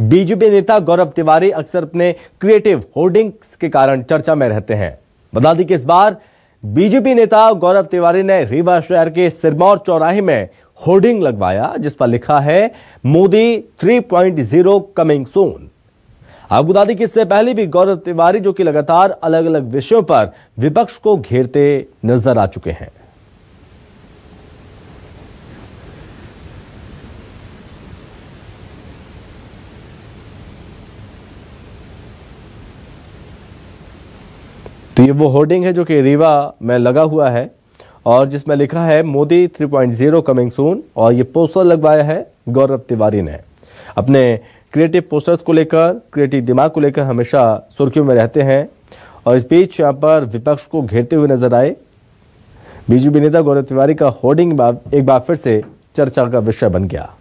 BJP नेता गौरव तिवारी अक्सर अपने क्रिएटिव होर्डिंग्स के कारण चर्चा में रहते हैं बता दी कि इस बार बीजेपी नेता गौरव तिवारी ने रीवा शहर के सिरमौर चौराहे में होर्डिंग लगवाया जिस पर लिखा है मोदी 3.0 कमिंग सोन आपको बता दें कि इससे पहले भी गौरव तिवारी जो कि लगातार अलग अलग विषयों पर विपक्ष को घेरते नजर आ चुके हैं तो ये वो होर्डिंग है जो कि रीवा में लगा हुआ है और जिसमें लिखा है मोदी 3.0 कमिंग सून और ये पोस्टर लगवाया है गौरव तिवारी ने अपने क्रिएटिव पोस्टर्स को लेकर क्रिएटिव दिमाग को लेकर हमेशा सुर्खियों में रहते हैं और इस बीच यहाँ पर विपक्ष को घेरते हुए नजर आए बीजेपी नेता गौरव तिवारी का होर्डिंग एक बार फिर से चर्चा का विषय बन गया